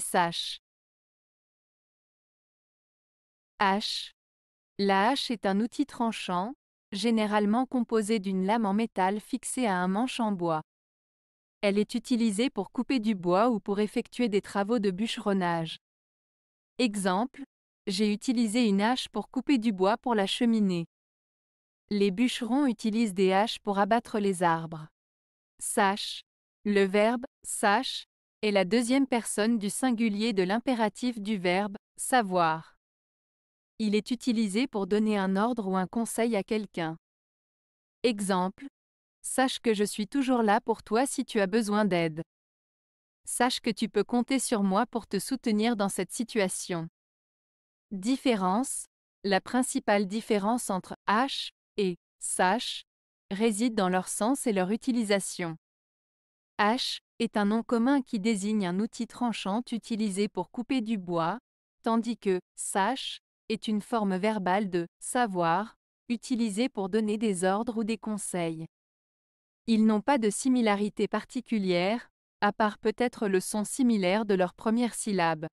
sache H. La hache est un outil tranchant, généralement composé d'une lame en métal fixée à un manche en bois. Elle est utilisée pour couper du bois ou pour effectuer des travaux de bûcheronnage. Exemple, j'ai utilisé une hache pour couper du bois pour la cheminée. Les bûcherons utilisent des haches pour abattre les arbres. Sache. Le verbe sache est la deuxième personne du singulier de l'impératif du verbe savoir. Il est utilisé pour donner un ordre ou un conseil à quelqu'un. Exemple. Sache que je suis toujours là pour toi si tu as besoin d'aide. Sache que tu peux compter sur moi pour te soutenir dans cette situation. Différence. La principale différence entre H et sache réside dans leur sens et leur utilisation. H est un nom commun qui désigne un outil tranchant utilisé pour couper du bois, tandis que sache est une forme verbale de savoir, utilisée pour donner des ordres ou des conseils. Ils n'ont pas de similarité particulière, à part peut-être le son similaire de leur première syllabe.